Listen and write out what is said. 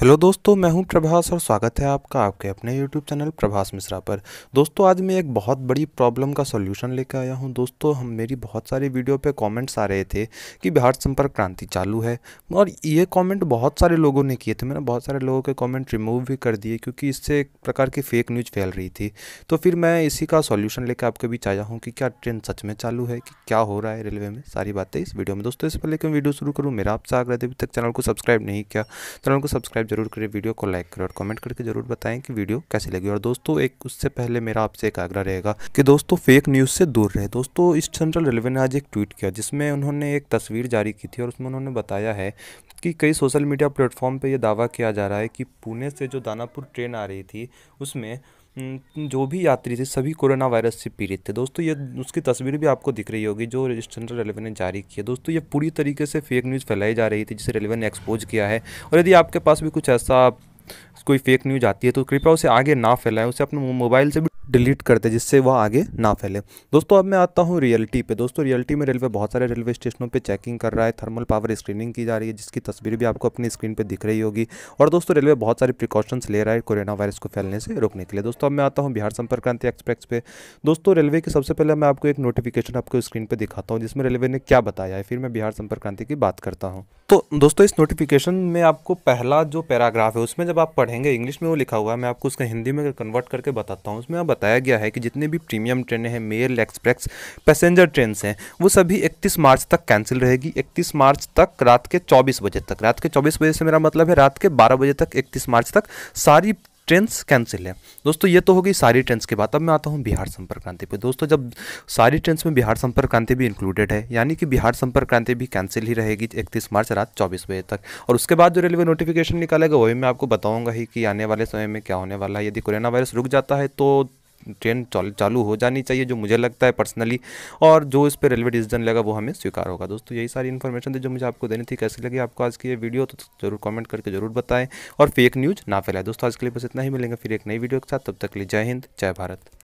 hello दोस्तों मैं हूं प्रभास और स्वागत है आपका आपके अपने यूट्यूब चैनल प्रभास मिश्रा पर दोस्तों आज मैं एक बहुत बड़ी प्रॉब्लम का सॉल्यूशन लेकर आया हूं दोस्तों हम मेरी बहुत सारी वीडियो पे कमेंट्स आ रहे थे कि बिहार संपर्क क्रांति चालू है और ये कमेंट बहुत सारे लोगों ने किए थे मैंने बहुत सारे लोगों के कॉमेंट रिमूव भी कर दिए क्योंकि इससे एक प्रकार की फेक न्यूज़ फैल रही थी तो फिर मैं इसी का सॉल्यूशन लेकर आपके बीच आया हूँ कि क्या ट्रेन सच में चालू है कि क्या हो रहा है रेलवे में सारी बातें इस वीडियो में दोस्तों इससे पहले क्यों वीडियो शुरू करूँ मेरा आपसे आग्रह अभी तक चैनल को सब्सक्राइब नहीं किया चैनल को सब्सक्राइब सब्सक्राइब जरूर करें वीडियो को लाइक करें और कमेंट करके जरूर बताएं कि वीडियो कैसी लगी और दोस्तों एक उससे पहले मेरा आपसे एक आग्रह रहेगा कि दोस्तों फेक न्यूज़ से दूर रहे दोस्तों ईस्ट सेंट्रल रेलवे ने आज एक ट्वीट किया जिसमें उन्होंने एक तस्वीर जारी की थी और उसमें उन्होंने बताया है कि कई सोशल मीडिया प्लेटफॉर्म पर यह दावा किया जा रहा है कि पुणे से जो दानापुर ट्रेन आ रही थी उसमें जो भी यात्री थे सभी कोरोना वायरस से पीड़ित थे दोस्तों ये उसकी तस्वीर भी आपको दिख रही होगी जो सेंट्रल रेलवे ने जारी किया दोस्तों ये पूरी तरीके से फेक न्यूज़ फैलाई जा रही थी जिसे रेलवे ने एक्सपोज किया है और यदि आपके पास भी कुछ ऐसा कोई फेक न्यूज आती है तो कृपया उसे आगे ना फैलाएं उसे अपने मोबाइल से भी डिलीट कर दे जिससे वह आगे ना फैले दोस्तों अब मैं आता हूँ रियलिटी पे दोस्तों रियलिटी में रेलवे बहुत सारे रेलवे स्टेशनों पे चेकिंग कर रहा है थर्मल पावर स्क्रीनिंग की जा रही है जिसकी तस्वीर भी आपको अपनी स्क्रीन पे दिख रही होगी और दोस्तों रेलवे बहुत सारे प्रिकॉशंस ले रहा है कोरोना वायरस को फैलने से रोकने के लिए दोस्तों अब मैं आता हूँ बिहार संपर्क क्रांति एक्सप्रेस पे दोस्तों रेलवे की सबसे पहले मैं आपको एक नोटिफिकेशन आपको स्क्रीन पर दिखाता हूँ जिसमें रेलवे ने क्या बताया है फिर मैं बिहार संपर्क क्रांति की बात करता हूँ तो दोस्तों इस नोटिफिकेशन में आपको पहला जो पैराग्राफ है उसमें जब आप पढ़ेंगे देखेंगे इंग्लिश में वो लिखा हुआ है मैं आपको उसका हिंदी में कन्वर्ट करके बताता हूँ उसमें बताया गया है कि जितने भी प्रीमियम ट्रेनें हैं मेल एक्सप्रेस पैसेंजर ट्रेन हैं वो सभी इकतीस मार्च तक कैंसिल रहेगी इकतीस मार्च तक रात के चौबीस बजे तक रात के चौबीस बजे से मेरा मतलब है रात के बारह बजे तक इकतीस मार्च तक सारी ट्रेंस कैंसिल है दोस्तों ये तो होगी सारी ट्रेंस की बात अब मैं आता हूँ बिहार संपर्क क्रांति पे दोस्तों जब सारी ट्रेंस में बिहार संपर्क क्रांति भी इंक्लूडेड है यानी कि बिहार संपर्क क्रांति भी कैंसिल ही रहेगी इकतीस मार्च रात चौबीस बजे तक और उसके बाद जो रेलवे नोटिफिकेशन निकालेगा वही मैं आपको बताऊँगा ही कि आने वाले समय में क्या होने वाला है यदि कोरोना वायरस रुक जाता है तो ट्रेन चालू हो जानी चाहिए जो मुझे लगता है पर्सनली और जो इस पर रेलवे डिसीजन लेगा वो हमें स्वीकार होगा दोस्तों यही सारी इन्फॉर्मेशन थी जो मुझे आपको देनी थी कैसी लगी आपको आज की ये वीडियो तो जरूर कॉमेंट करके जरूर बताएं और फेक न्यूज़ ना फैलाएं दोस्तों आज के लिए बस इतना ही मिलेंगे फिर एक नई वीडियो के साथ तब तक लिए जय हिंद जय भारत